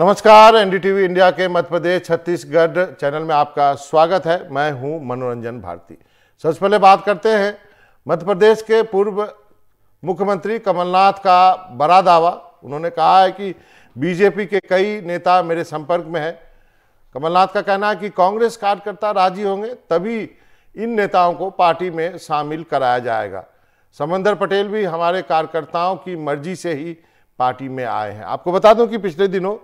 नमस्कार NDTV India के मध्य प्रदेश Chhattisgarh channel में आपका स्वागत है मैं हूं मनोरंजन भारती सबसे पहले बात करते हैं मध्य प्रदेश के पूर्व मुख्यमंत्री कमलनाथ का बड़ा दावा उन्होंने कहा है कि बीजेपी के कई नेता मेरे संपर्क में हैं कमलनाथ का कहना है कि कांग्रेस कार्यकर्ता राजी होंगे तभी इन नेताओं को पार्टी में शामिल कराया जाएगा समंदर पटेल भी हमारे कार्यकर्ताओं की मर्जी से ही पार्टी में आए हैं आपको बता दूं कि पिछले दिनों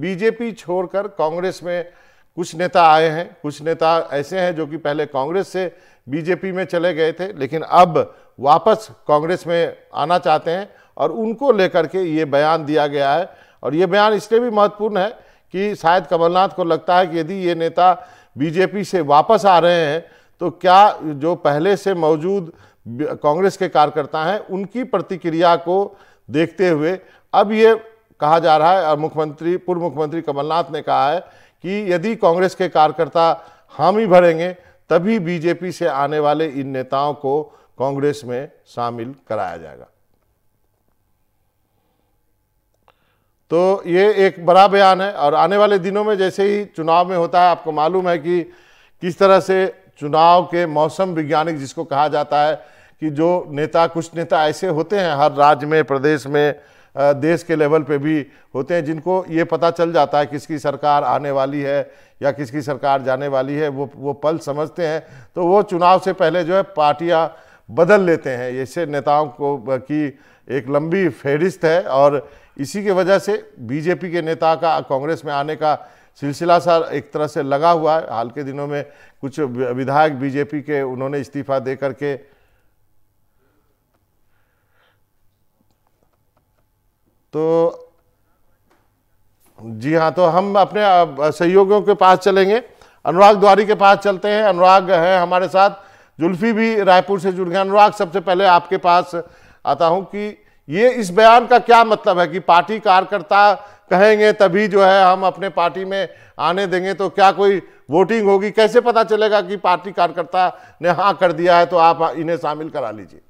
बीजेपी छोड़कर कांग्रेस में कुछ नेता आए हैं कुछ नेता ऐसे हैं जो कि पहले कांग्रेस से बीजेपी में चले गए थे लेकिन अब वापस कांग्रेस में आना चाहते हैं और उनको लेकर के ये बयान दिया गया है और ये बयान इसलिए भी महत्वपूर्ण है कि शायद कमलनाथ को लगता है कि यदि ये नेता बीजेपी से वापस आ रहे हैं तो क्या जो पहले से मौजूद कांग्रेस के कार्यकर्ता हैं उनकी प्रतिक्रिया को देखते हुए अब ये कहा जा रहा है और मुख्यमंत्री पूर्व मुख्यमंत्री कमलनाथ ने कहा है कि यदि कांग्रेस के कार्यकर्ता हामी भरेंगे तभी बीजेपी से आने वाले इन नेताओं को कांग्रेस में शामिल कराया जाएगा तो ये एक बड़ा बयान है और आने वाले दिनों में जैसे ही चुनाव में होता है आपको मालूम है कि किस तरह से चुनाव के मौसम वैज्ञानिक जिसको कहा जाता है कि जो नेता कुछ नेता ऐसे होते हैं हर राज्य में प्रदेश में देश के लेवल पे भी होते हैं जिनको ये पता चल जाता है किसकी सरकार आने वाली है या किसकी सरकार जाने वाली है वो वो पल समझते हैं तो वो चुनाव से पहले जो है पार्टियाँ बदल लेते हैं ऐसे नेताओं को की एक लंबी फहरिस्त है और इसी के वजह से बीजेपी के नेता का कांग्रेस में आने का सिलसिला सा एक तरह से लगा हुआ है हाल के दिनों में कुछ विधायक बीजेपी के उन्होंने इस्तीफा दे करके तो जी हाँ तो हम अपने सहयोगियों के पास चलेंगे अनुराग द्वारी के पास चलते हैं अनुराग है हमारे साथ जुल्फी भी रायपुर से जुड़ गए अनुराग सबसे पहले आपके पास आता हूं कि ये इस बयान का क्या मतलब है कि पार्टी कार्यकर्ता कहेंगे तभी जो है हम अपने पार्टी में आने देंगे तो क्या कोई वोटिंग होगी कैसे पता चलेगा कि पार्टी कार्यकर्ता ने हाँ कर दिया है तो आप इन्हें शामिल करा लीजिए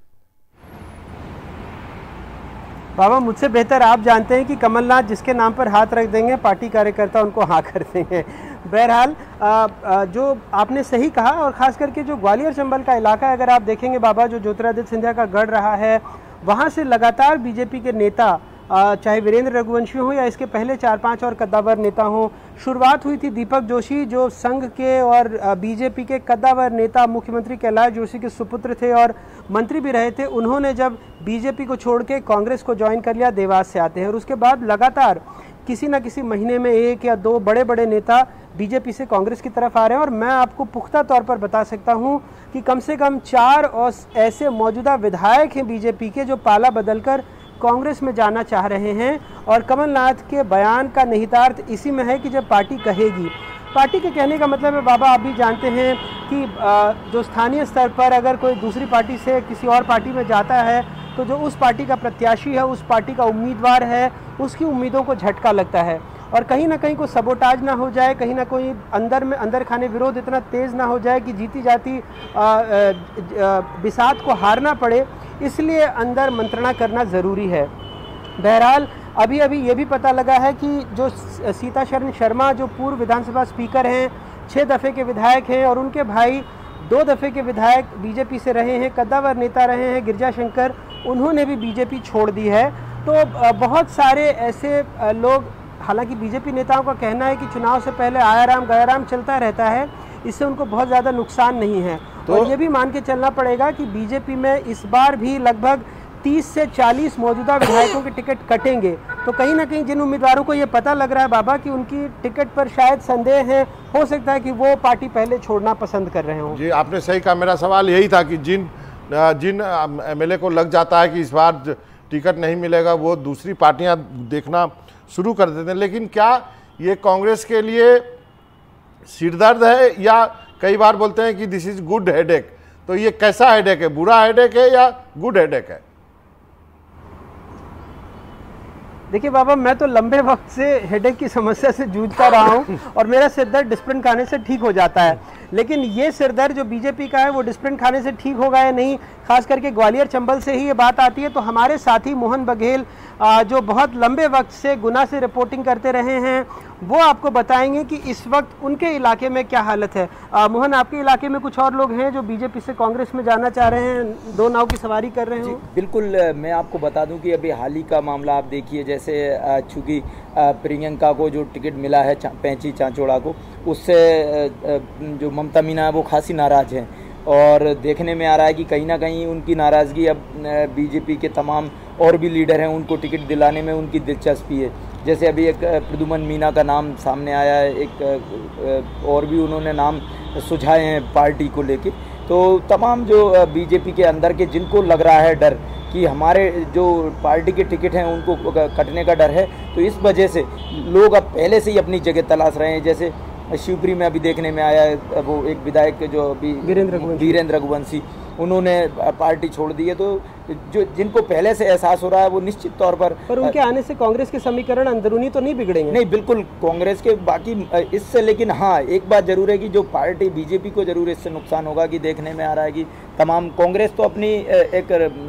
बाबा मुझसे बेहतर आप जानते हैं कि कमलनाथ जिसके नाम पर हाथ रख देंगे पार्टी कार्यकर्ता उनको हाँ कर देंगे बहरहाल जो आपने सही कहा और ख़ास करके जो ग्वालियर चंबल का इलाका है अगर आप देखेंगे बाबा जो ज्योतिरादित्य सिंधिया का गढ़ रहा है वहाँ से लगातार बीजेपी के नेता चाहे वीरेंद्र रघुवंशी हों या इसके पहले चार पांच और कद्दावर नेता हों शुरुआत हुई थी दीपक जोशी जो संघ के और बीजेपी के कद्दावर नेता मुख्यमंत्री कैलाश जोशी के सुपुत्र थे और मंत्री भी रहे थे उन्होंने जब बीजेपी को छोड़ के कांग्रेस को ज्वाइन कर लिया देवास से आते हैं और उसके बाद लगातार किसी न किसी महीने में एक या दो बड़े बड़े नेता बीजेपी से कांग्रेस की तरफ आ रहे हैं और मैं आपको पुख्ता तौर पर बता सकता हूं कि कम से कम चार और ऐसे मौजूदा विधायक हैं बीजेपी के जो पाला बदलकर कांग्रेस में जाना चाह रहे हैं और कमलनाथ के बयान का निहितार्थ इसी में है कि जब पार्टी कहेगी पार्टी के कहने का मतलब है बाबा आप भी जानते हैं कि जो स्थानीय स्तर पर अगर कोई दूसरी पार्टी से किसी और पार्टी में जाता है तो जो उस पार्टी का प्रत्याशी है उस पार्टी का उम्मीदवार है उसकी उम्मीदों को झटका लगता है और कहीं ना कहीं कोई सबोटाज ना हो जाए कहीं ना कोई अंदर में अंदर खाने विरोध इतना तेज़ ना हो जाए कि जीती जाती बिसात को हारना पड़े इसलिए अंदर मंत्रणा करना ज़रूरी है बहरहाल अभी अभी ये भी पता लगा है कि जो सीता शरण शर्मा जो पूर्व विधानसभा स्पीकर हैं छः दफ़े के विधायक हैं और उनके भाई दो दफ़े के विधायक बीजेपी से रहे हैं कद्दावर नेता रहे हैं गिरजा शंकर उन्होंने भी बीजेपी छोड़ दी है तो बहुत सारे ऐसे लोग हालांकि बीजेपी नेताओं का कहना है कि चुनाव से पहले आया राम गया राम चलता रहता है इससे उनको बहुत ज़्यादा नुकसान नहीं है तो और ये भी मान के चलना पड़ेगा कि बीजेपी में इस बार भी लगभग 30 से 40 मौजूदा विधायकों के टिकट कटेंगे तो कहीं ना कहीं जिन उम्मीदवारों को ये पता लग रहा है बाबा कि उनकी टिकट पर शायद संदेह है हो सकता है कि वो पार्टी पहले छोड़ना पसंद कर रहे हों जी आपने सही कहा मेरा सवाल यही था कि जिन जिन एमएलए को लग जाता है कि इस बार टिकट नहीं मिलेगा वो दूसरी पार्टियां देखना शुरू कर देते हैं लेकिन क्या ये कांग्रेस के लिए सिरदर्द है या कई बार बोलते हैं कि दिस इज़ गुड हेडेक तो ये कैसा हेडेक है बुरा हेडेक है या गुड हेडेक है देखिए बाबा मैं तो लंबे वक्त से हेडेक की समस्या से जूझता रहा हूँ और मेरा सिर दर्द डिस्प्रिन खाने से ठीक हो जाता है लेकिन ये सिर दर्द जो बीजेपी का है वो डिस्प्रिन खाने से ठीक होगा या नहीं खास करके ग्वालियर चंबल से ही ये बात आती है तो हमारे साथी मोहन बघेल जो बहुत लंबे वक्त से गुना से रिपोर्टिंग करते रहे हैं वो आपको बताएंगे कि इस वक्त उनके इलाके में क्या हालत है आ, मोहन आपके इलाके में कुछ और लोग हैं जो बीजेपी से कांग्रेस में जाना चाह रहे हैं दो नाव की सवारी कर रहे हैं बिल्कुल मैं आपको बता दूं कि अभी हाल ही का मामला आप देखिए जैसे चूँकि प्रियंका को जो टिकट मिला है पैंची चाँचोड़ा को उससे जो ममता मीना है वो खासी नाराज़ हैं और देखने में आ रहा है कि कहीं ना कहीं उनकी नाराज़गी अब बीजेपी के तमाम और भी लीडर हैं उनको टिकट दिलाने में उनकी दिलचस्पी है जैसे अभी एक प्रदुमन मीना का नाम सामने आया है एक और भी उन्होंने नाम सुझाए हैं पार्टी को लेके तो तमाम जो बीजेपी के अंदर के जिनको लग रहा है डर कि हमारे जो पार्टी के टिकट हैं उनको कटने का डर है तो इस वजह से लोग अब पहले से ही अपनी जगह तलाश रहे हैं जैसे शिवपुरी में अभी देखने में आया वो एक विधायक जो अभी वीरेंद्र वीरेंद्र रघुवंशी उन्होंने पार्टी छोड़ दी है तो जो जिनको पहले से एहसास हो रहा है वो निश्चित तौर पर पर उनके आने से कांग्रेस के समीकरण अंदरूनी तो नहीं बिगड़ेंगे नहीं बिल्कुल कांग्रेस के बाकी इससे लेकिन हाँ एक बात जरूर है कि जो पार्टी बीजेपी को जरूर इससे नुकसान होगा कि देखने में आ रहा है कि तमाम कांग्रेस तो अपनी एक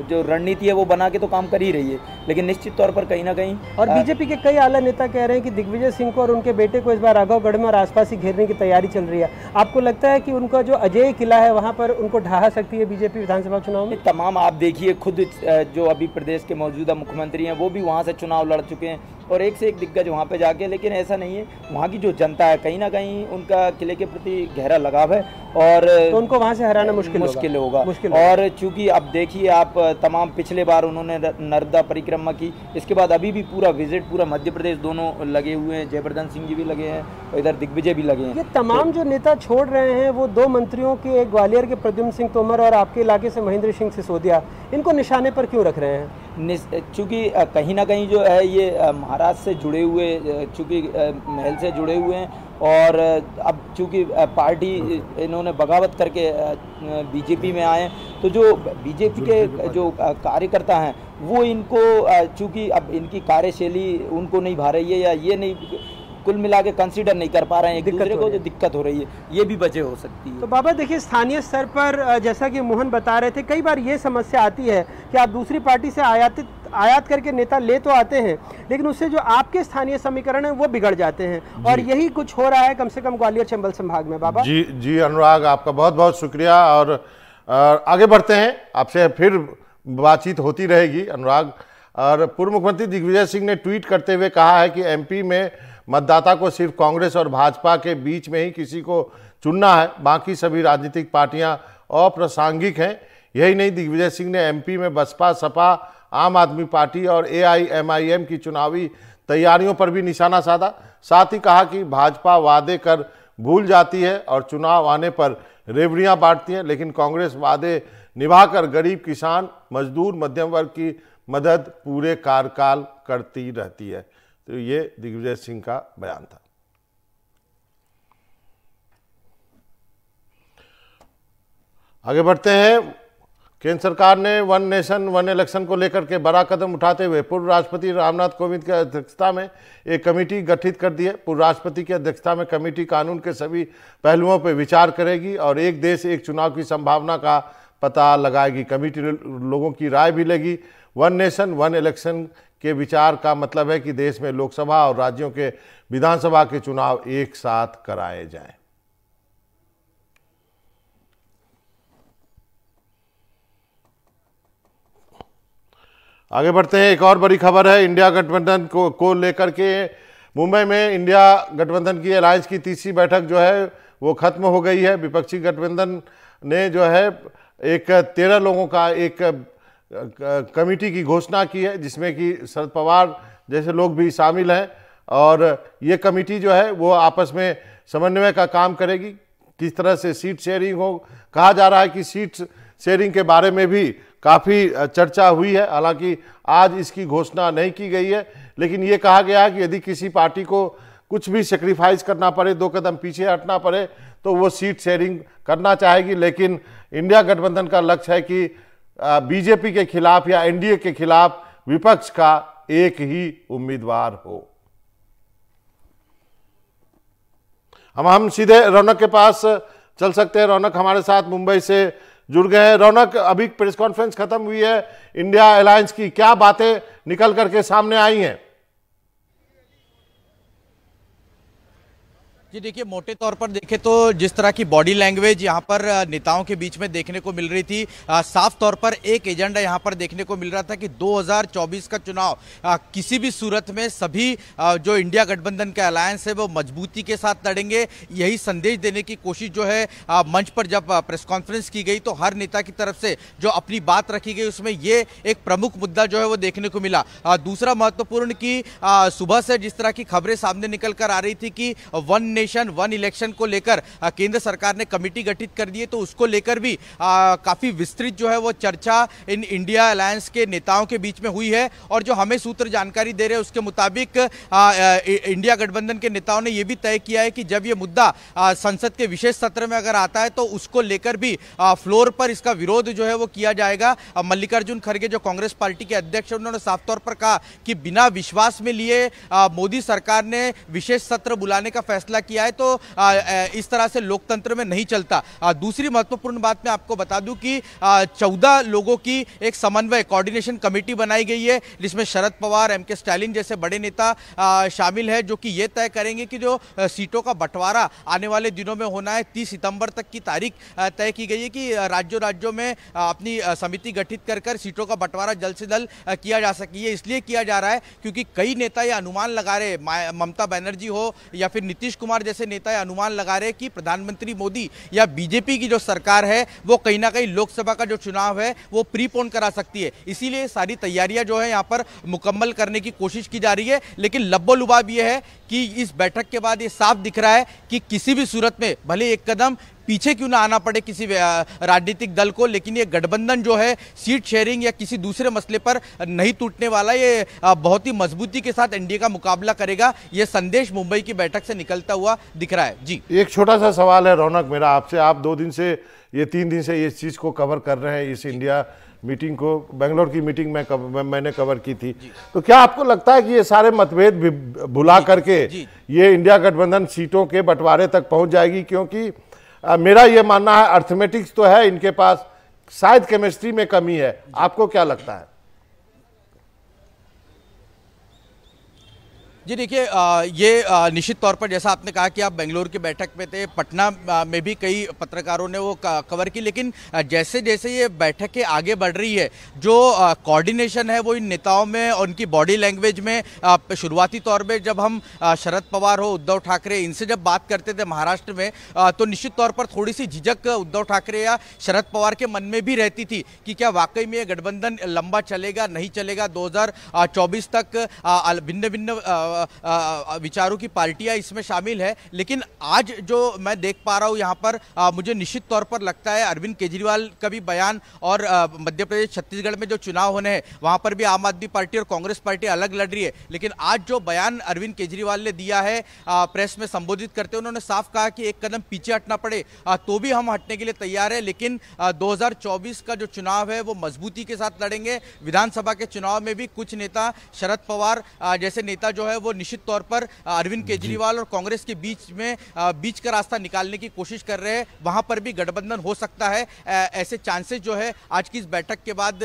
जो रणनीति है वो बना के तो काम कर ही रही है लेकिन निश्चित तौर पर कहीं ना कहीं और बीजेपी के कई आला नेता कह रहे हैं कि दिग्विजय सिंह को और उनके बेटे को इस बार राघवगढ़ में और आसपास ही घेरने की तैयारी चल रही है आपको लगता है कि उनका जो अजय किला है वहाँ पर उनको ढहा सकती है बीजेपी विधानसभा चुनाव में तमाम आप देखिए खुद खुद जो अभी प्रदेश के मौजूदा मुख्यमंत्री हैं वो भी वहाँ से चुनाव लड़ चुके हैं और एक से एक दिग्गज वहाँ पे जाके लेकिन ऐसा नहीं है वहाँ की जो जनता है कहीं ना कहीं उनका किले के प्रति गहरा लगाव है और तो उनको वहाँ से हराना मुश्किल मुश्किल होगा और चूंकि अब देखिए आप तमाम पिछले बार उन्होंने नर्मदा परिक्रमा की इसके बाद अभी भी पूरा विजिट पूरा मध्य प्रदेश दोनों लगे हुए हैं जयवर्धन सिंह जी भी लगे हैं और इधर दिग्विजय भी लगे हैं ये तमाम तो जो नेता छोड़ रहे हैं वो दो मंत्रियों के एक ग्वालियर के प्रद्युम सिंह तोमर और आपके इलाके से महेंद्र सिंह सिसोदिया इनको निशाने पर क्यों रख रहे हैं चूँकि कहीं ना कहीं जो है ये महाराज से जुड़े हुए चूँकि महल से जुड़े हुए हैं और अब चूँकि पार्टी इन्होंने बगावत करके बीजेपी में आए तो जो बीजेपी के जो कार्यकर्ता हैं वो इनको चूँकि अब इनकी कार्यशैली उनको नहीं भा रही है या ये नहीं कुल मिला के कंसिडर नहीं कर पा रहे हैं एक दूसरे को जो दिक्कत हो रही है ये भी वजह हो सकती है तो बाबा देखिए स्थानीय स्तर पर जैसा कि मोहन बता रहे थे कई बार ये समस्या आती है कि आप दूसरी पार्टी से आयातित आयात करके नेता ले तो आते हैं लेकिन उससे जो आपके स्थानीय समीकरण है वो बिगड़ जाते हैं और यही कुछ हो रहा है कम से कम ग्वालियर चंबल संभाग में बाबा जी जी अनुराग आपका बहुत बहुत शुक्रिया और आगे बढ़ते हैं आपसे फिर बातचीत होती रहेगी अनुराग और पूर्व मुख्यमंत्री दिग्विजय सिंह ने ट्वीट करते हुए कहा है कि एमपी में मतदाता को सिर्फ कांग्रेस और भाजपा के बीच में ही किसी को चुनना है बाकी सभी राजनीतिक पार्टियां अप्रासंगिक हैं यही नहीं दिग्विजय सिंह ने एमपी में बसपा सपा आम आदमी पार्टी और एआईएमआईएम की चुनावी तैयारियों पर भी निशाना साधा साथ ही कहा कि भाजपा वादे कर भूल जाती है और चुनाव आने पर रेवड़ियां बांटती हैं लेकिन कांग्रेस वादे निभाकर गरीब किसान मजदूर मध्यम वर्ग की मदद पूरे कार्यकाल करती रहती है तो ये दिग्विजय सिंह का बयान था आगे बढ़ते हैं केंद्र सरकार ने वन नेशन वन इलेक्शन को लेकर के बड़ा कदम उठाते हुए पूर्व राष्ट्रपति रामनाथ कोविंद की अध्यक्षता में एक कमेटी गठित कर दी है पूर्व राष्ट्रपति की अध्यक्षता में कमेटी कानून के सभी पहलुओं पर विचार करेगी और एक देश एक चुनाव की संभावना का पता लगाएगी कमेटी लोगों की राय भी लेगी वन नेशन वन इलेक्शन के विचार का मतलब है कि देश में लोकसभा और राज्यों के विधानसभा के चुनाव एक साथ कराए जाएँ आगे बढ़ते हैं एक और बड़ी खबर है इंडिया गठबंधन को, को लेकर के मुंबई में इंडिया गठबंधन की अलायंस की तीसरी बैठक जो है वो खत्म हो गई है विपक्षी गठबंधन ने जो है एक तेरह लोगों का एक कमेटी की घोषणा की है जिसमें कि शरद पवार जैसे लोग भी शामिल हैं और ये कमेटी जो है वो आपस में समन्वय का काम करेगी किस तरह से सीट शेयरिंग हो कहा जा रहा है कि सीट शेयरिंग के बारे में भी काफ़ी चर्चा हुई है हालांकि आज इसकी घोषणा नहीं की गई है लेकिन ये कहा गया है कि यदि किसी पार्टी को कुछ भी सेक्रीफाइस करना पड़े दो कदम पीछे हटना पड़े तो वो सीट शेयरिंग करना चाहेगी लेकिन इंडिया गठबंधन का लक्ष्य है कि बीजेपी के खिलाफ या एनडीए के खिलाफ विपक्ष का एक ही उम्मीदवार हो हम हम सीधे रौनक के पास चल सकते हैं रौनक हमारे साथ मुंबई से जुड़ गए हैं रौनक अभी प्रेस कॉन्फ्रेंस खत्म हुई है इंडिया अलायंस की क्या बातें निकल करके सामने आई हैं जी देखिए मोटे तौर पर देखें तो जिस तरह की बॉडी लैंग्वेज यहाँ पर नेताओं के बीच में देखने को मिल रही थी आ, साफ तौर पर एक एजेंडा यहाँ पर देखने को मिल रहा था कि 2024 का चुनाव आ, किसी भी सूरत में सभी आ, जो इंडिया गठबंधन का अलायंस है वो मजबूती के साथ लड़ेंगे यही संदेश देने की कोशिश जो है आ, मंच पर जब प्रेस कॉन्फ्रेंस की गई तो हर नेता की तरफ से जो अपनी बात रखी गई उसमें ये एक प्रमुख मुद्दा जो है वो देखने को मिला दूसरा महत्वपूर्ण कि सुबह से जिस तरह की खबरें सामने निकल कर आ रही थी कि वन नेशन वन इलेक्शन को लेकर केंद्र सरकार ने कमेटी गठित कर दी है तो उसको लेकर भी काफ़ी विस्तृत जो है वो चर्चा इन इंडिया अलायंस के नेताओं के बीच में हुई है और जो हमें सूत्र जानकारी दे रहे हैं उसके मुताबिक इंडिया गठबंधन के नेताओं ने यह भी तय किया है कि जब ये मुद्दा संसद के विशेष सत्र में अगर आता है तो उसको लेकर भी फ्लोर पर इसका विरोध जो है वो किया जाएगा मल्लिकार्जुन खड़गे जो कांग्रेस पार्टी के अध्यक्ष उन्होंने साफ तौर पर कहा कि बिना विश्वास में लिए मोदी सरकार ने विशेष सत्र बुलाने का फैसला किया किया है तो इस तरह से लोकतंत्र में नहीं चलता दूसरी महत्वपूर्ण बात मैं आपको बता दूं कि चौदह लोगों की एक समन्वय कोऑर्डिनेशन कमेटी बनाई गई है जिसमें शरद पवार एम के स्टालिन जैसे बड़े नेता शामिल है जो कि ये तय करेंगे कि जो सीटों का बंटवारा आने वाले दिनों में होना है तीस सितंबर तक की तारीख तय की गई है कि राज्यों राज्यों में अपनी समिति गठित कर कर सीटों का बंटवारा जल्द से जल्द किया जा सके ये इसलिए किया जा रहा है क्योंकि कई नेता ये अनुमान लगा रहे ममता बनर्जी हो या फिर नीतीश कुमार जैसे नेता अनुमान लगा रहे हैं कि प्रधानमंत्री मोदी या बीजेपी की जो सरकार है वो कहीं ना कहीं लोकसभा का जो चुनाव है वो प्रीपोन करा सकती है इसीलिए सारी तैयारियां जो है यहाँ पर मुकम्मल करने की कोशिश की जा रही है लेकिन लब्बो लुबाब यह है कि इस बैठक के बाद ये साफ दिख रहा है कि किसी भी सूरत में भले एक कदम पीछे क्यों ना आना पड़े किसी राजनीतिक दल को लेकिन ये गठबंधन जो है सीट शेयरिंग या किसी दूसरे मसले पर नहीं टूटने वाला ये बहुत ही मजबूती के साथ एनडीए का मुकाबला करेगा ये संदेश मुंबई की बैठक से निकलता हुआ दिख रहा है जी एक छोटा सा सवाल है रौनक मेरा आपसे आप दो दिन से ये तीन दिन से इस चीज़ को कवर कर रहे हैं इस इंडिया मीटिंग को बेंगलोर की मीटिंग में कव, मैंने कवर की थी तो क्या आपको लगता है कि ये सारे मतभेद भुला करके ये इंडिया गठबंधन सीटों के बंटवारे तक पहुंच जाएगी क्योंकि आ, मेरा ये मानना है अर्थमेटिक्स तो है इनके पास शायद केमिस्ट्री में कमी है आपको क्या लगता है जी देखिए ये निश्चित तौर पर जैसा आपने कहा कि आप बेंगलोर की बैठक में थे पटना में भी कई पत्रकारों ने वो कवर की लेकिन जैसे जैसे ये बैठकें आगे बढ़ रही है जो कोऑर्डिनेशन है वो इन नेताओं में और उनकी बॉडी लैंग्वेज में शुरुआती तौर पर जब हम शरद पवार हो उद्धव ठाकरे इनसे जब बात करते थे महाराष्ट्र में तो निश्चित तौर पर थोड़ी सी झिझक उद्धव ठाकरे या शरद पवार के मन में भी रहती थी कि क्या वाकई में ये गठबंधन लंबा चलेगा नहीं चलेगा दो तक भिन्न भिन्न विचारों की पार्टियां इसमें शामिल है लेकिन आज जो मैं देख पा रहा हूँ यहाँ पर आ, मुझे निश्चित तौर पर लगता है अरविंद केजरीवाल का भी बयान और मध्य प्रदेश छत्तीसगढ़ में जो चुनाव होने हैं वहाँ पर भी आम आदमी पार्टी और कांग्रेस पार्टी अलग लड़ रही है लेकिन आज जो बयान अरविंद केजरीवाल ने दिया है आ, प्रेस में संबोधित करते उन्होंने साफ कहा कि एक कदम पीछे हटना पड़े आ, तो भी हम हटने के लिए तैयार है लेकिन दो का जो चुनाव है वो मजबूती के साथ लड़ेंगे विधानसभा के चुनाव में भी कुछ नेता शरद पवार जैसे नेता जो है वो निश्चित तौर पर अरविंद केजरीवाल और कांग्रेस के बीच में बीच का रास्ता निकालने की कोशिश कर रहे हैं वहां पर भी गठबंधन हो सकता है ऐसे चांसेस जो है आज की इस बैठक के बाद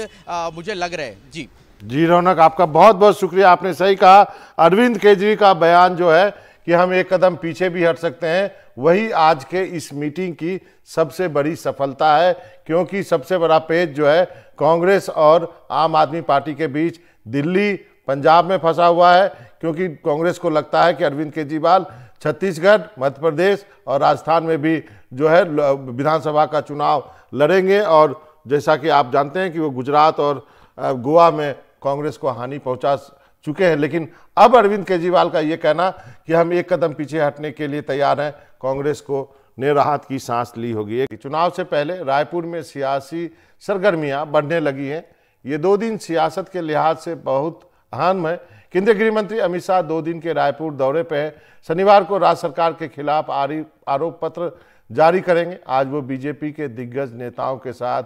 मुझे लग रहे हैं जी जी रौनक आपका बहुत बहुत शुक्रिया आपने सही कहा अरविंद केजरी का बयान जो है कि हम एक कदम पीछे भी हट सकते हैं वही आज के इस मीटिंग की सबसे बड़ी सफलता है क्योंकि सबसे बड़ा पेज जो है कांग्रेस और आम आदमी पार्टी के बीच दिल्ली पंजाब में फंसा हुआ है क्योंकि कांग्रेस को लगता है कि अरविंद केजरीवाल छत्तीसगढ़ मध्य प्रदेश और राजस्थान में भी जो है विधानसभा का चुनाव लड़ेंगे और जैसा कि आप जानते हैं कि वो गुजरात और गोवा में कांग्रेस को हानि पहुंचा चुके हैं लेकिन अब अरविंद केजरीवाल का ये कहना कि हम एक कदम पीछे हटने के लिए तैयार हैं कांग्रेस को ने राहत की सांस ली होगी चुनाव से पहले रायपुर में सियासी सरगर्मियां बढ़ने लगी हैं ये दो दिन सियासत के लिहाज से बहुत अहम है केंद्रीय गृह मंत्री अमित शाह दो दिन के रायपुर दौरे पर हैं शनिवार को राज्य सरकार के खिलाफ आरोप पत्र जारी करेंगे आज वो बीजेपी के दिग्गज नेताओं के साथ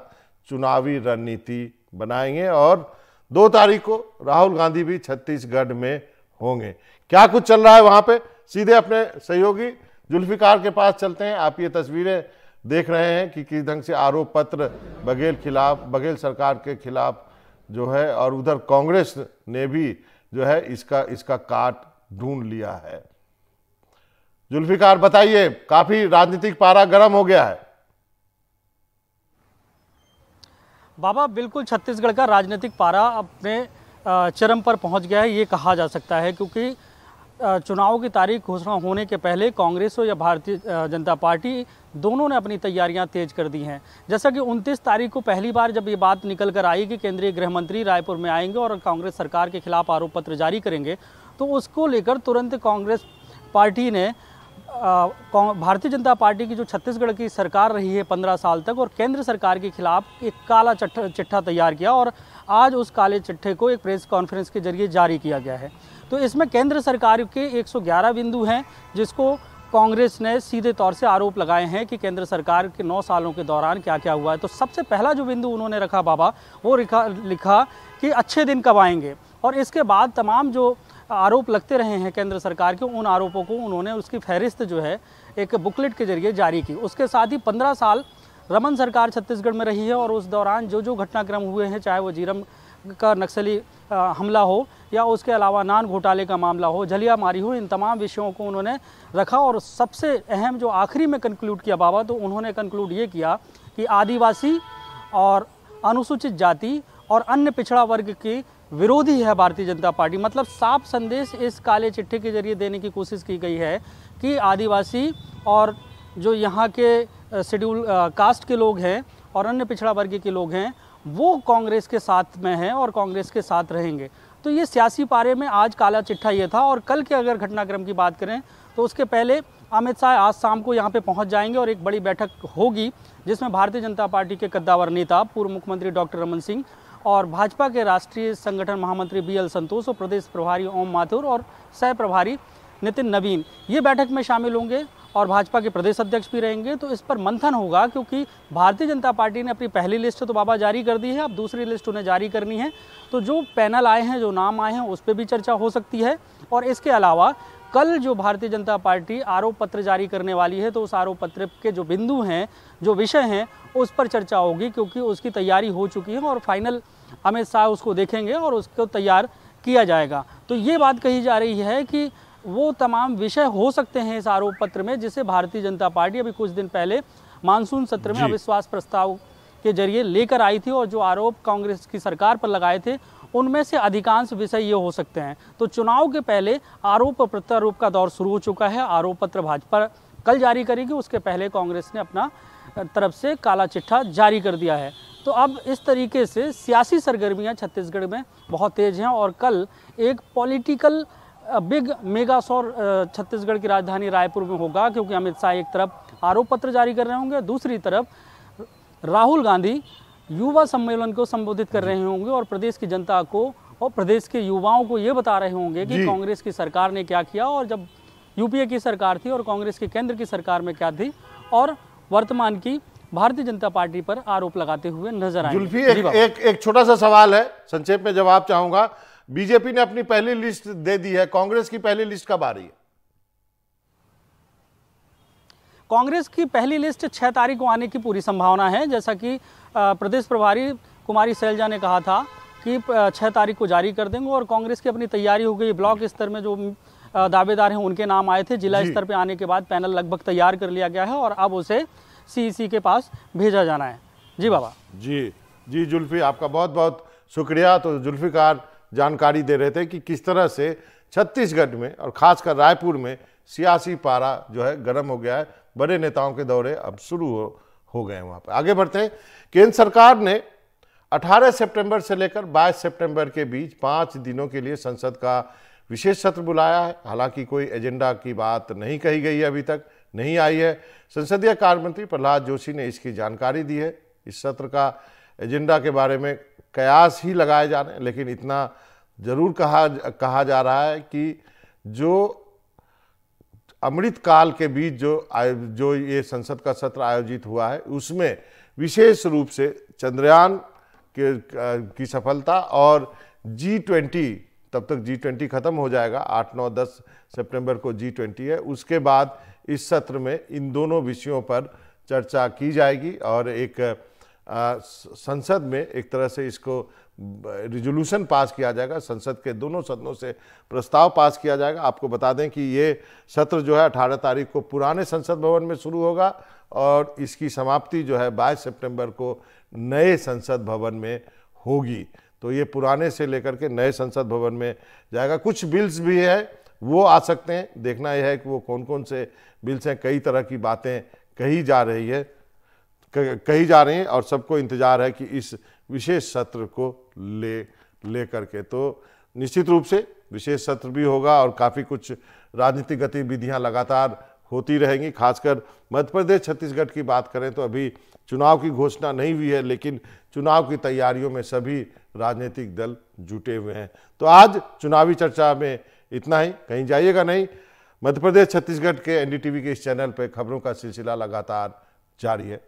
चुनावी रणनीति बनाएंगे और दो तारीख को राहुल गांधी भी छत्तीसगढ़ में होंगे क्या कुछ चल रहा है वहाँ पे सीधे अपने सहयोगी जुल्फिकार के पास चलते हैं आप ये तस्वीरें देख रहे हैं कि किस ढंग से आरोप पत्र बघेल खिलाफ बघेल सरकार के खिलाफ जो है और उधर कांग्रेस ने भी जो है इसका इसका काट ढूंढ लिया है जुल्फिकार बताइए काफी राजनीतिक पारा गर्म हो गया है बाबा बिल्कुल छत्तीसगढ़ का राजनीतिक पारा अपने चरम पर पहुंच गया है ये कहा जा सकता है क्योंकि चुनाव की तारीख घोषणा होने के पहले कांग्रेस हो या भारतीय जनता पार्टी दोनों ने अपनी तैयारियां तेज कर दी हैं जैसा कि 29 तारीख को पहली बार जब ये बात निकल कर आई कि केंद्रीय गृह मंत्री रायपुर में आएंगे और कांग्रेस सरकार के खिलाफ आरोप पत्र जारी करेंगे तो उसको लेकर तुरंत कांग्रेस पार्टी ने भारतीय जनता पार्टी की जो छत्तीसगढ़ की सरकार रही है पंद्रह साल तक और केंद्र सरकार के खिलाफ एक काला चिट्ठा तैयार किया और आज उस काले चिट्ठे को एक प्रेस कॉन्फ्रेंस के जरिए जारी किया गया है तो इसमें केंद्र सरकार के 111 बिंदु हैं जिसको कांग्रेस ने सीधे तौर से आरोप लगाए हैं कि केंद्र सरकार के नौ सालों के दौरान क्या क्या हुआ है तो सबसे पहला जो बिंदु उन्होंने रखा बाबा वो लिखा लिखा कि अच्छे दिन कब आएंगे और इसके बाद तमाम जो आरोप लगते रहे हैं केंद्र सरकार के उन आरोपों को उन्होंने उसकी फहरिस्त जो है एक बुकलेट के जरिए जारी की उसके साथ ही पंद्रह साल रमन सरकार छत्तीसगढ़ में रही है और उस दौरान जो जो घटनाक्रम हुए हैं चाहे वो जीरम का नक्सली हमला हो या उसके अलावा नान घोटाले का मामला हो जलिया मारी हो इन तमाम विषयों को उन्होंने रखा और सबसे अहम जो आखिरी में कंक्लूड किया बाबा तो उन्होंने कंक्लूड ये किया कि आदिवासी और अनुसूचित जाति और अन्य पिछड़ा वर्ग की विरोधी है भारतीय जनता पार्टी मतलब साफ संदेश इस काले चिट्ठी के जरिए देने की कोशिश की गई है कि आदिवासी और जो यहाँ के शेड्यूल कास्ट के लोग हैं और अन्य पिछड़ा वर्ग के लोग हैं वो कांग्रेस के साथ में हैं और कांग्रेस के साथ रहेंगे तो ये सियासी पारे में आज काला चिट्ठा ये था और कल के अगर घटनाक्रम की बात करें तो उसके पहले अमित शाह आज शाम को यहाँ पे पहुँच जाएंगे और एक बड़ी बैठक होगी जिसमें भारतीय जनता पार्टी के कद्दावर नेता पूर्व मुख्यमंत्री डॉक्टर रमन सिंह और भाजपा के राष्ट्रीय संगठन महामंत्री बी एल संतोष और प्रदेश प्रभारी ओम माथुर और सह प्रभारी नितिन नवीन ये बैठक में शामिल होंगे और भाजपा के प्रदेश अध्यक्ष भी रहेंगे तो इस पर मंथन होगा क्योंकि भारतीय जनता पार्टी ने अपनी पहली लिस्ट तो बाबा जारी कर दी है अब दूसरी लिस्ट उन्हें जारी करनी है तो जो पैनल आए हैं जो नाम आए हैं उस पर भी चर्चा हो सकती है और इसके अलावा कल जो भारतीय जनता पार्टी आरोप पत्र जारी करने वाली है तो उस आरोप पत्र के जो बिंदु हैं जो विषय हैं उस पर चर्चा होगी क्योंकि उसकी तैयारी हो चुकी है और फाइनल अमित शाह उसको देखेंगे और उसको तैयार किया जाएगा तो ये बात कही जा रही है कि वो तमाम विषय हो सकते हैं इस आरोप पत्र में जिसे भारतीय जनता पार्टी अभी कुछ दिन पहले मानसून सत्र में अविश्वास प्रस्ताव के जरिए लेकर आई थी और जो आरोप कांग्रेस की सरकार पर लगाए थे उनमें से अधिकांश विषय ये हो सकते हैं तो चुनाव के पहले आरोप प्रत्यारोप का दौर शुरू हो चुका है आरोप पत्र भाजपा कल जारी करेगी उसके पहले कांग्रेस ने अपना तरफ से काला चिट्ठा जारी कर दिया है तो अब इस तरीके से सियासी सरगर्मियां छत्तीसगढ़ में बहुत तेज़ हैं और कल एक पॉलिटिकल बिग मेगा शोर छत्तीसगढ़ की राजधानी रायपुर में होगा क्योंकि अमित शाह एक तरफ आरोप पत्र जारी कर रहे होंगे दूसरी तरफ राहुल गांधी युवा सम्मेलन को संबोधित कर रहे होंगे और प्रदेश की जनता को और प्रदेश के युवाओं को ये बता रहे होंगे कि कांग्रेस की सरकार ने क्या किया और जब यूपीए की सरकार थी और कांग्रेस की केंद्र की सरकार में क्या थी और वर्तमान की भारतीय जनता पार्टी पर आरोप लगाते हुए नजर आए जुल्फी एक, एक एक छोटा सा सवाल है संक्षेप में जवाब चाहूंगा बीजेपी ने अपनी पहली लिस्ट दे दी है कांग्रेस की पहली लिस्ट कब आ रही है कांग्रेस की पहली लिस्ट छः तारीख को आने की पूरी संभावना है जैसा कि प्रदेश प्रभारी कुमारी सैलजा ने कहा था कि छः तारीख को जारी कर देंगे और कांग्रेस की अपनी तैयारी हो गई ब्लॉक स्तर में जो दावेदार हैं उनके नाम आए थे जिला स्तर पर आने के बाद पैनल लगभग तैयार कर लिया गया है और अब उसे सी के पास भेजा जाना है जी बाबा जी जी जुल्फी आपका बहुत बहुत शुक्रिया तो जुल्फिकार जानकारी दे रहे थे कि किस तरह से छत्तीसगढ़ में और खासकर रायपुर में सियासी पारा जो है गर्म हो गया है बड़े नेताओं के दौरे अब शुरू हो, हो गए वहाँ पर आगे बढ़ते हैं केंद्र सरकार ने 18 सितंबर से लेकर 22 सितंबर के बीच पाँच दिनों के लिए संसद का विशेष सत्र बुलाया है हालांकि कोई एजेंडा की बात नहीं कही गई है अभी तक नहीं आई है संसदीय कार्य मंत्री प्रहलाद जोशी ने इसकी जानकारी दी है इस सत्र का एजेंडा के बारे में कयास ही लगाए जा रहे हैं लेकिन इतना ज़रूर कहा कहा जा रहा है कि जो अमृतकाल के बीच जो जो ये संसद का सत्र आयोजित हुआ है उसमें विशेष रूप से चंद्रयान के की सफलता और जी ट्वेंटी तब तक जी ट्वेंटी ख़त्म हो जाएगा आठ नौ दस सितंबर को जी ट्वेंटी है उसके बाद इस सत्र में इन दोनों विषयों पर चर्चा की जाएगी और एक आ, संसद में एक तरह से इसको रिजोल्यूशन पास किया जाएगा संसद के दोनों सदनों से प्रस्ताव पास किया जाएगा आपको बता दें कि ये सत्र जो है 18 तारीख को पुराने संसद भवन में शुरू होगा और इसकी समाप्ति जो है 22 सितंबर को नए संसद भवन में होगी तो ये पुराने से लेकर के नए संसद भवन में जाएगा कुछ बिल्स भी है वो आ सकते हैं देखना यह है कि वो कौन कौन से बिल्स हैं कई तरह की बातें कही जा रही है कही जा रही हैं और सबको इंतज़ार है कि इस विशेष सत्र को ले ले करके तो निश्चित रूप से विशेष सत्र भी होगा और काफ़ी कुछ राजनीतिक गतिविधियां लगातार होती रहेंगी खासकर मध्य प्रदेश छत्तीसगढ़ की बात करें तो अभी चुनाव की घोषणा नहीं हुई है लेकिन चुनाव की तैयारियों में सभी राजनीतिक दल जुटे हुए हैं तो आज चुनावी चर्चा में इतना ही कहीं जाइएगा नहीं मध्य प्रदेश छत्तीसगढ़ के एनडीटीवी के इस चैनल पर खबरों का सिलसिला लगातार जारी है